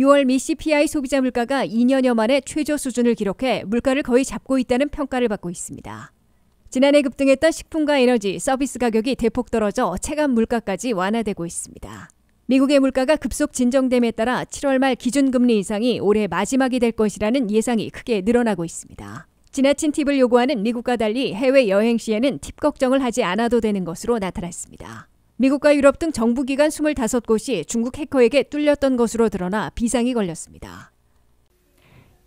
6월 미 CPI 소비자 물가가 2년여 만에 최저 수준을 기록해 물가를 거의 잡고 있다는 평가를 받고 있습니다. 지난해 급등했던 식품과 에너지, 서비스 가격이 대폭 떨어져 체감 물가까지 완화되고 있습니다. 미국의 물가가 급속 진정됨에 따라 7월 말 기준금리 인상이 올해 마지막이 될 것이라는 예상이 크게 늘어나고 있습니다. 지나친 팁을 요구하는 미국과 달리 해외 여행 시에는 팁 걱정을 하지 않아도 되는 것으로 나타났습니다. 미국과 유럽 등 정부기관 25곳이 중국 해커에게 뚫렸던 것으로 드러나 비상이 걸렸습니다.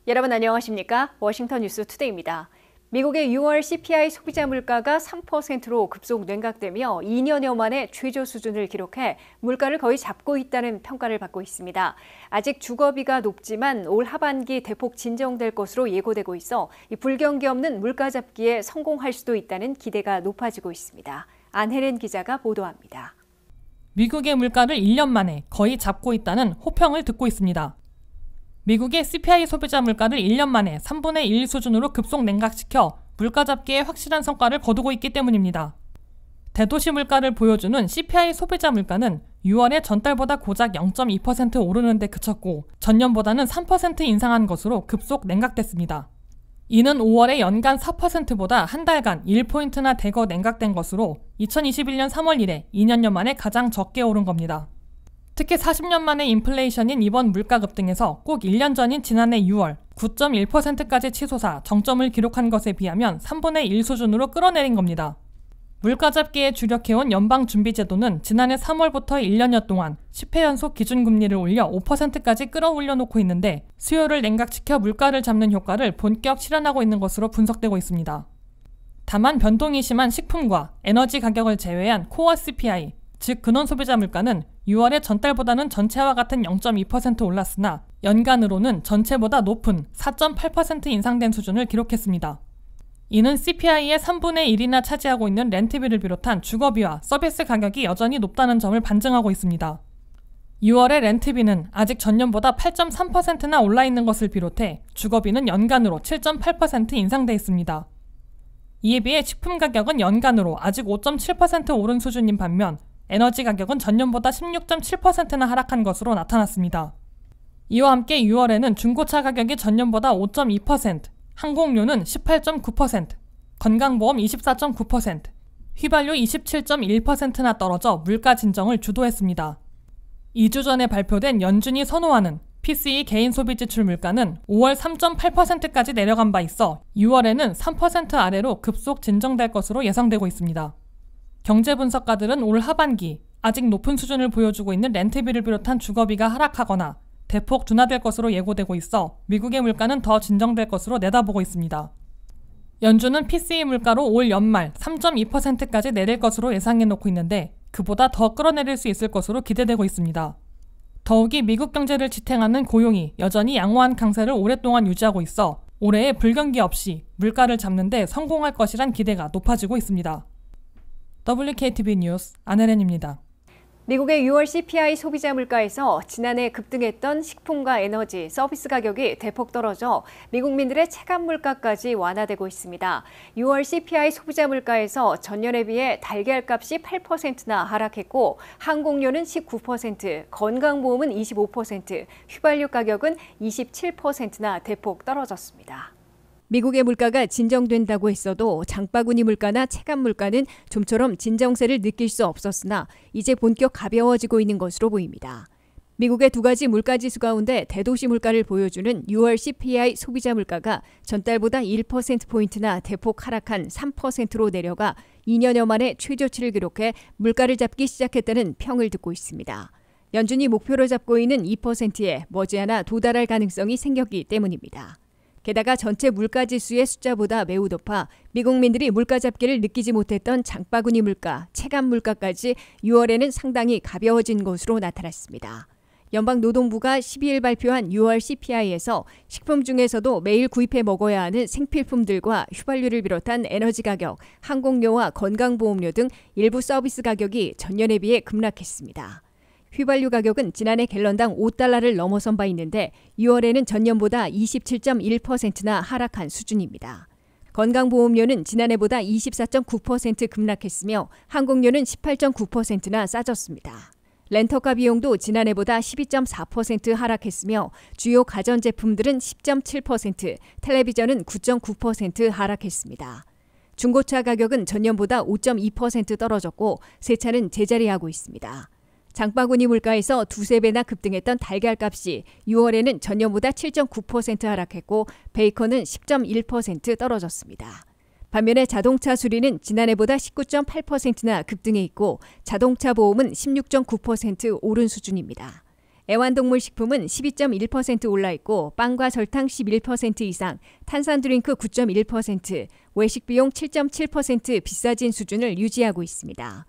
여러분 안녕하십니까? 워싱턴 뉴스 투데이입니다. 미국의 6월 CPI 소비자 물가가 3%로 급속 냉각되며 2년여 만에 최저 수준을 기록해 물가를 거의 잡고 있다는 평가를 받고 있습니다. 아직 주거비가 높지만 올 하반기 대폭 진정될 것으로 예고되고 있어 불경기 없는 물가 잡기에 성공할 수도 있다는 기대가 높아지고 있습니다. 안혜린 기자가 보도합니다. 미국의 물가를 1년 만에 거의 잡고 있다는 호평을 듣고 있습니다. 미국의 CPI 소비자 물가를 1년 만에 3분의 1 수준으로 급속 냉각시켜 물가 잡기에 확실한 성과를 거두고 있기 때문입니다. 대도시 물가를 보여주는 CPI 소비자 물가는 6월에 전달보다 고작 0.2% 오르는데 그쳤고 전년보다는 3% 인상한 것으로 급속 냉각됐습니다. 이는 5월에 연간 4%보다 한 달간 1포인트나 대거 냉각된 것으로 2021년 3월 이래 2년여 만에 가장 적게 오른 겁니다. 특히 40년 만에 인플레이션인 이번 물가 급등에서 꼭 1년 전인 지난해 6월 9.1%까지 치솟아 정점을 기록한 것에 비하면 3분의 1 수준으로 끌어내린 겁니다. 물가 잡기에 주력해온 연방준비제도는 지난해 3월부터 1년여 동안 10회 연속 기준금리를 올려 5%까지 끌어올려 놓고 있는데 수요를 냉각시켜 물가를 잡는 효과를 본격 실현하고 있는 것으로 분석되고 있습니다. 다만 변동이 심한 식품과 에너지 가격을 제외한 코어 CPI, 즉 근원 소비자 물가는 6월에 전달보다는 전체와 같은 0.2% 올랐으나 연간으로는 전체보다 높은 4.8% 인상된 수준을 기록했습니다. 이는 CPI의 3분의 1이나 차지하고 있는 렌트비를 비롯한 주거비와 서비스 가격이 여전히 높다는 점을 반증하고 있습니다. 6월의 렌트비는 아직 전년보다 8.3%나 올라 있는 것을 비롯해 주거비는 연간으로 7.8% 인상돼 있습니다. 이에 비해 식품 가격은 연간으로 아직 5.7% 오른 수준인 반면 에너지 가격은 전년보다 16.7%나 하락한 것으로 나타났습니다. 이와 함께 6월에는 중고차 가격이 전년보다 5.2%, 항공료는 18.9%, 건강보험 24.9%, 휘발유 27.1%나 떨어져 물가 진정을 주도했습니다. 2주 전에 발표된 연준이 선호하는 PCE 개인 소비 지출 물가는 5월 3.8%까지 내려간 바 있어 6월에는 3% 아래로 급속 진정될 것으로 예상되고 있습니다. 경제 분석가들은 올 하반기 아직 높은 수준을 보여주고 있는 렌트비를 비롯한 주거비가 하락하거나 대폭 둔화될 것으로 예고되고 있어 미국의 물가는 더 진정될 것으로 내다보고 있습니다. 연준은 PCE 물가로 올 연말 3.2%까지 내릴 것으로 예상해 놓고 있는데 그보다 더 끌어내릴 수 있을 것으로 기대되고 있습니다. 더욱이 미국 경제를 지탱하는 고용이 여전히 양호한 강세를 오랫동안 유지하고 있어 올해의 불경기 없이 물가를 잡는데 성공할 것이란 기대가 높아지고 있습니다. WKTV 뉴스 안혜렌입니다. 미국의 6월 CPI 소비자 물가에서 지난해 급등했던 식품과 에너지, 서비스 가격이 대폭 떨어져 미국민들의 체감 물가까지 완화되고 있습니다. 6월 CPI 소비자 물가에서 전년에 비해 달걀 값이 8%나 하락했고, 항공료는 19%, 건강보험은 25%, 휘발유 가격은 27%나 대폭 떨어졌습니다. 미국의 물가가 진정된다고 했어도 장바구니 물가나 체감 물가는 좀처럼 진정세를 느낄 수 없었으나 이제 본격 가벼워지고 있는 것으로 보입니다. 미국의 두 가지 물가 지수 가운데 대도시 물가를 보여주는 6월 CPI 소비자 물가가 전달보다 1%포인트나 대폭 하락한 3%로 내려가 2년여 만에 최저치를 기록해 물가를 잡기 시작했다는 평을 듣고 있습니다. 연준이 목표로 잡고 있는 2%에 머지않아 도달할 가능성이 생겼기 때문입니다. 게다가 전체 물가 지수의 숫자보다 매우 높아 미국민들이 물가 잡기를 느끼지 못했던 장바구니 물가, 체감 물가까지 6월에는 상당히 가벼워진 것으로 나타났습니다. 연방 노동부가 12일 발표한 6월 CPI에서 식품 중에서도 매일 구입해 먹어야 하는 생필품들과 휘발유를 비롯한 에너지 가격, 항공료와 건강보험료 등 일부 서비스 가격이 전년에 비해 급락했습니다. 휘발유 가격은 지난해 갤런당 5달러를 넘어선 바 있는데 6월에는 전년보다 27.1%나 하락한 수준입니다. 건강보험료는 지난해보다 24.9% 급락했으며 항공료는 18.9%나 싸졌습니다. 렌터카 비용도 지난해보다 12.4% 하락했으며 주요 가전제품들은 10.7%, 텔레비전은 9.9% 하락했습니다. 중고차 가격은 전년보다 5.2% 떨어졌고 새차는 제자리하고 있습니다. 장바구니 물가에서 두세 배나 급등했던 달걀 값이 6월에는 전년보다 7.9% 하락했고 베이컨은 10.1% 떨어졌습니다. 반면에 자동차 수리는 지난해보다 19.8%나 급등해 있고 자동차 보험은 16.9% 오른 수준입니다. 애완동물 식품은 12.1% 올라 있고 빵과 설탕 11% 이상, 탄산 드링크 9.1%, 외식 비용 7.7% 비싸진 수준을 유지하고 있습니다.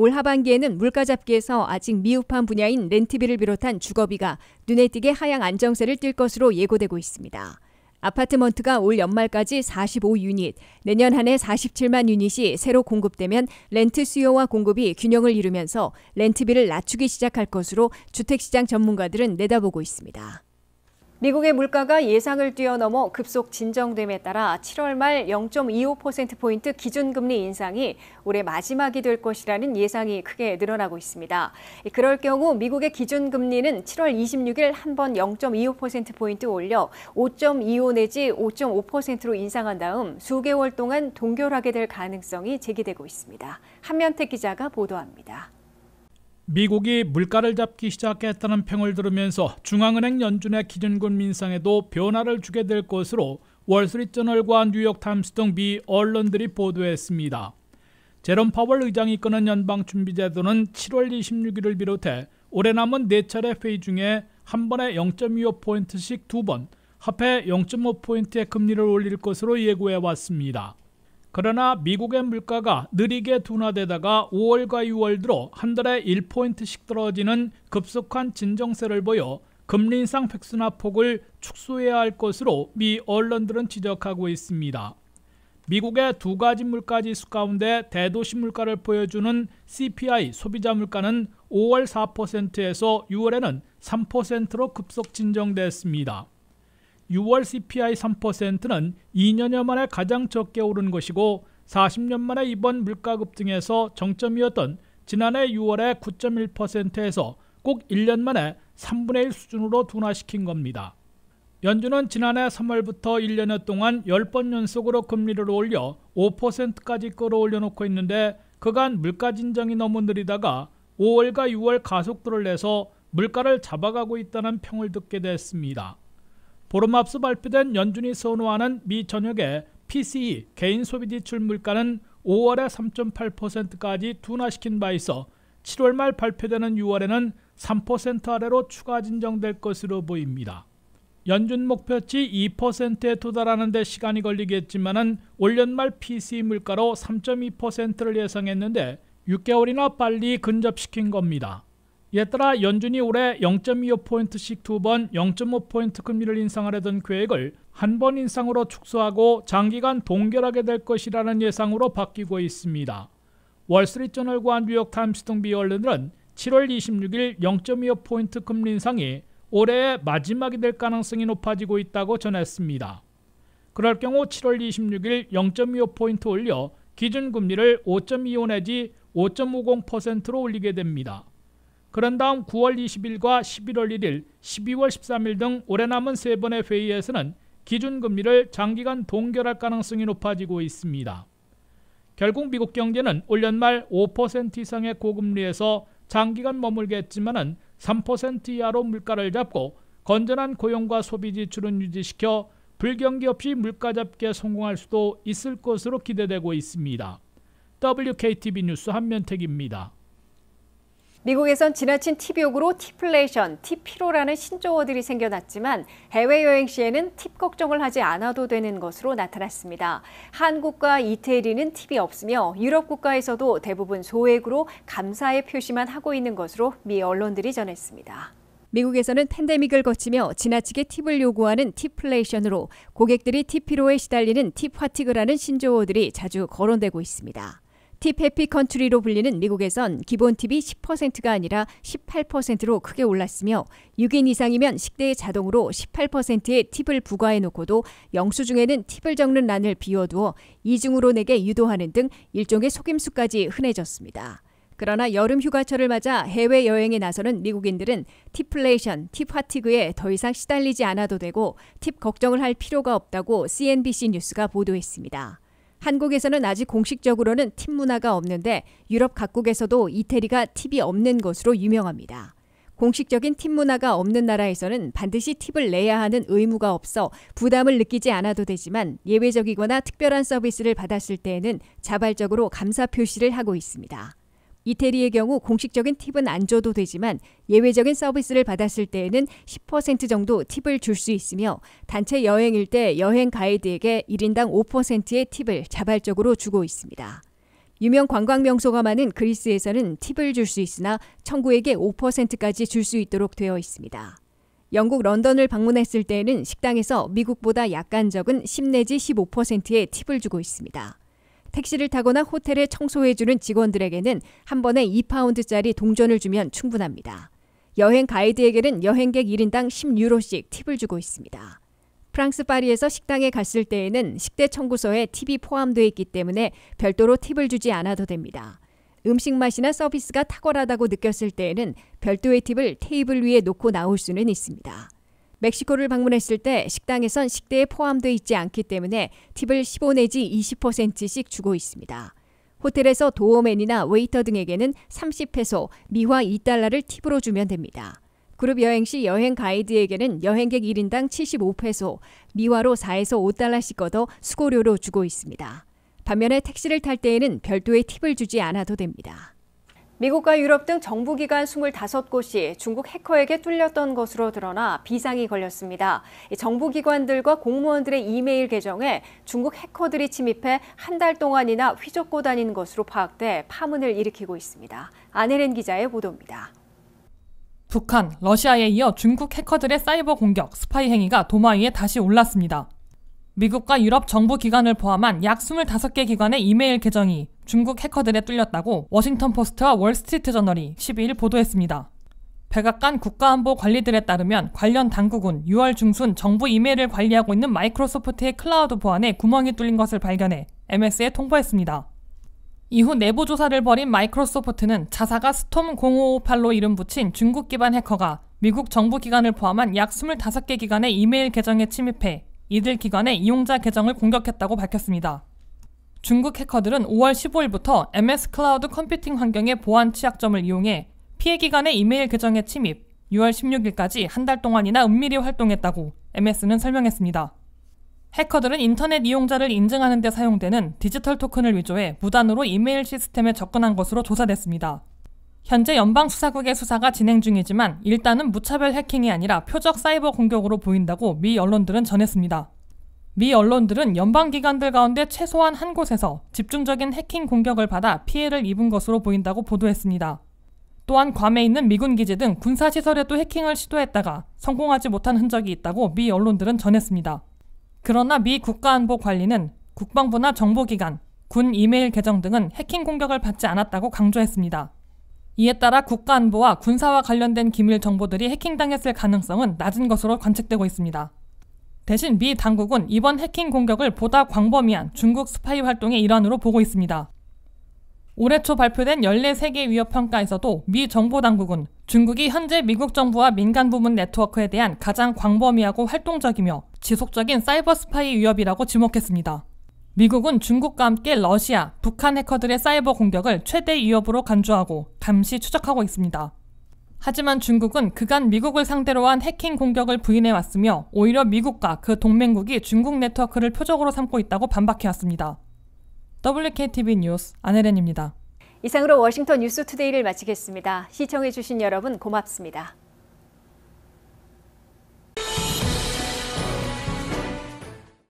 올 하반기에는 물가 잡기에서 아직 미흡한 분야인 렌트비를 비롯한 주거비가 눈에 띄게 하향 안정세를 띨 것으로 예고되고 있습니다. 아파트먼트가 올 연말까지 45유닛, 내년 한 해 47만 유닛이 새로 공급되면 렌트 수요와 공급이 균형을 이루면서 렌트비를 낮추기 시작할 것으로 주택시장 전문가들은 내다보고 있습니다. 미국의 물가가 예상을 뛰어넘어 급속 진정됨에 따라 7월 말 0.25%포인트 기준금리 인상이 올해 마지막이 될 것이라는 예상이 크게 늘어나고 있습니다. 그럴 경우 미국의 기준금리는 7월 26일 한번 0.25%포인트 올려 5.25 내지 5.5%로 인상한 다음 수개월 동안 동결하게 될 가능성이 제기되고 있습니다. 한면택 기자가 보도합니다. 미국이 물가를 잡기 시작했다는 평을 들으면서 중앙은행 연준의 기준금 인상에도 변화를 주게 될 것으로 월스트리트저널과 뉴욕타임스 등 미 언론들이 보도했습니다. 제롬 파월 의장이 이끄는 연방준비제도는 7월 26일을 비롯해 올해 남은 4차례 회의 중에 한 번에 0.25포인트씩 두번 합해 0.5포인트의 금리를 올릴 것으로 예고해왔습니다. 그러나 미국의 물가가 느리게 둔화되다가 5월과 6월 들어 한 달에 1포인트씩 떨어지는 급속한 진정세를 보여 금리 인상 획수나 폭을 축소해야 할 것으로 미 언론들은 지적하고 있습니다. 미국의 두 가지 물가 지수 가운데 대도시 물가를 보여주는 CPI 소비자 물가는 5월 4%에서 6월에는 3%로 급속 진정됐습니다. 6월 CPI 3%는 2년여 만에 가장 적게 오른 것이고 40년 만에 이번 물가 급등에서 정점이었던 지난해 6월의 9.1%에서 꼭 1년 만에 3분의 1 수준으로 둔화시킨 겁니다. 연준은 지난해 3월부터 1년여 동안 10번 연속으로 금리를 올려 5%까지 끌어올려 놓고 있는데 그간 물가 진정이 너무 느리다가 5월과 6월 가속도를 내서 물가를 잡아가고 있다는 평을 듣게 됐습니다. 보름 앞서 발표된 연준이 선호하는 미 전역의 PCE 개인 소비 지출 물가는 5월에 3.8%까지 둔화시킨 바 있어 7월 말 발표되는 6월에는 3% 아래로 추가 진정될 것으로 보입니다. 연준 목표치 2%에 도달하는 데 시간이 걸리겠지만 올 연말 PCE 물가로 3.2%를 예상했는데 6개월이나 빨리 근접시킨 겁니다. 이에 따라 연준이 올해 0.25포인트씩 두 번 0.5포인트 금리를 인상하려던 계획을 한 번 인상으로 축소하고 장기간 동결하게 될 것이라는 예상으로 바뀌고 있습니다. 월스트리트저널과 뉴욕타임스 등 비언론들은 7월 26일 0.25포인트 금리 인상이 올해의 마지막이 될 가능성이 높아지고 있다고 전했습니다. 그럴 경우 7월 26일 0.25포인트 올려 기준금리를 5.25 내지 5.50%로 올리게 됩니다. 그런 다음 9월 20일과 11월 1일, 12월 13일 등 올해 남은 세 번의 회의에서는 기준금리를 장기간 동결할 가능성이 높아지고 있습니다. 결국 미국 경제는 올 연말 5% 이상의 고금리에서 장기간 머물겠지만3% 이하로 물가를 잡고 건전한 고용과 소비 지출은 유지시켜 불경기 없이 물가 잡기에 성공할 수도 있을 것으로 기대되고 있습니다. WKTV 뉴스 한면택입니다. 미국에선 지나친 팁 욕으로 티플레이션 팁피로라는 신조어들이 생겨났지만 해외여행 시에는 팁 걱정을 하지 않아도 되는 것으로 나타났습니다. 한국과 이태리는 팁이 없으며 유럽 국가에서도 대부분 소액으로 감사의 표시만 하고 있는 것으로 미 언론들이 전했습니다. 미국에서는 팬데믹을 거치며 지나치게 팁을 요구하는 티플레이션으로 고객들이 팁피로에 시달리는 팁화틱을 라는 신조어들이 자주 거론되고 있습니다. 팁 해피 컨트리로 불리는 미국에선 기본 팁이 10%가 아니라 18%로 크게 올랐으며 6인 이상이면 식대에 자동으로 18%의 팁을 부과해 놓고도 영수증에는 팁을 적는 란을 비워두어 이중으로 내게 유도하는 등 일종의 속임수까지 흔해졌습니다. 그러나 여름 휴가철을 맞아 해외 여행에 나서는 미국인들은 팁플레이션, 팁화티그에 더 이상 시달리지 않아도 되고 팁 걱정을 할 필요가 없다고 CNBC 뉴스가 보도했습니다. 한국에서는 아직 공식적으로는 팁 문화가 없는데 유럽 각국에서도 이태리가 팁이 없는 것으로 유명합니다. 공식적인 팁 문화가 없는 나라에서는 반드시 팁을 내야 하는 의무가 없어 부담을 느끼지 않아도 되지만 예외적이거나 특별한 서비스를 받았을 때에는 자발적으로 감사 표시를 하고 있습니다. 이태리의 경우 공식적인 팁은 안 줘도 되지만 예외적인 서비스를 받았을 때에는 10% 정도 팁을 줄 수 있으며 단체 여행일 때 여행 가이드에게 1인당 5%의 팁을 자발적으로 주고 있습니다. 유명 관광 명소가 많은 그리스에서는 팁을 줄 수 있으나 청구액의 5%까지 줄 수 있도록 되어 있습니다. 영국 런던을 방문했을 때에는 식당에서 미국보다 약간 적은 10 내지 15%의 팁을 주고 있습니다. 택시를 타거나 호텔에 청소해주는 직원들에게는 한 번에 2파운드짜리 동전을 주면 충분합니다. 여행 가이드에게는 여행객 1인당 10유로씩 팁을 주고 있습니다. 프랑스 파리에서 식당에 갔을 때에는 식대 청구서에 팁이 포함되어 있기 때문에 별도로 팁을 주지 않아도 됩니다. 음식 맛이나 서비스가 탁월하다고 느꼈을 때에는 별도의 팁을 테이블 위에 놓고 나올 수는 있습니다. 멕시코를 방문했을 때 식당에선 식대에 포함되어 있지 않기 때문에 팁을 15 내지 20%씩 주고 있습니다. 호텔에서 도어맨이나 웨이터 등에게는 30페소, 미화 2달러를 팁으로 주면 됩니다. 그룹 여행 시 여행 가이드에게는 여행객 1인당 75페소, 미화로 4에서 5달러씩 얻어 수고료로 주고 있습니다. 반면에 택시를 탈 때에는 별도의 팁을 주지 않아도 됩니다. 미국과 유럽 등 정부기관 25곳이 중국 해커에게 뚫렸던 것으로 드러나 비상이 걸렸습니다. 정부기관들과 공무원들의 이메일 계정에 중국 해커들이 침입해 한 달 동안이나 휘젓고 다닌 것으로 파악돼 파문을 일으키고 있습니다. 아내린 기자의 보도입니다. 북한, 러시아에 이어 중국 해커들의 사이버 공격, 스파이 행위가 도마 위에 다시 올랐습니다. 미국과 유럽 정부 기관을 포함한 약 25개 기관의 이메일 계정이 중국 해커들에 뚫렸다고 워싱턴 포스트와 월스트리트 저널이 12일 보도했습니다. 백악관 국가안보관리들에 따르면 관련 당국은 6월 중순 정부 이메일을 관리하고 있는 마이크로소프트의 클라우드 보안에 구멍이 뚫린 것을 발견해 MS에 통보했습니다. 이후 내부 조사를 벌인 마이크로소프트는 자사가 스톰 0558로 이름 붙인 중국 기반 해커가 미국 정부 기관을 포함한 약 25개 기관의 이메일 계정에 침입해 이들 기관의 이용자 계정을 공격했다고 밝혔습니다. 중국 해커들은 5월 15일부터 MS 클라우드 컴퓨팅 환경의 보안 취약점을 이용해 피해 기관의 이메일 계정에 침입, 6월 16일까지 한 달 동안이나 은밀히 활동했다고 MS는 설명했습니다. 해커들은 인터넷 이용자를 인증하는 데 사용되는 디지털 토큰을 위조해 무단으로 이메일 시스템에 접근한 것으로 조사됐습니다. 현재 연방수사국의 수사가 진행 중이지만 일단은 무차별 해킹이 아니라 표적 사이버 공격으로 보인다고 미 언론들은 전했습니다. 미 언론들은 연방기관들 가운데 최소한 한 곳에서 집중적인 해킹 공격을 받아 피해를 입은 것으로 보인다고 보도했습니다. 또한 괌에 있는 미군 기지 등 군사시설에도 해킹을 시도했다가 성공하지 못한 흔적이 있다고 미 언론들은 전했습니다. 그러나 미 국가안보관리는 국방부나 정보기관, 군 이메일 계정 등은 해킹 공격을 받지 않았다고 강조했습니다. 이에 따라 국가안보와 군사와 관련된 기밀 정보들이 해킹당했을 가능성은 낮은 것으로 관측되고 있습니다. 대신 미 당국은 이번 해킹 공격을 보다 광범위한 중국 스파이 활동의 일환으로 보고 있습니다. 올해 초 발표된 14세계 위협 평가에서도 미 정보 당국은 중국이 현재 미국 정부와 민간 부문 네트워크에 대한 가장 광범위하고 활동적이며 지속적인 사이버 스파이 위협이라고 지목했습니다. 미국은 중국과 함께 러시아, 북한 해커들의 사이버 공격을 최대 위협으로 간주하고 감시 추적하고 있습니다. 하지만 중국은 그간 미국을 상대로 한 해킹 공격을 부인해 왔으며 오히려 미국과 그 동맹국이 중국 네트워크를 표적으로 삼고 있다고 반박해 왔습니다. WKTV 뉴스 안혜련입니다. 이상으로 워싱턴 뉴스 투데이를 마치겠습니다. 시청해주신 여러분 고맙습니다.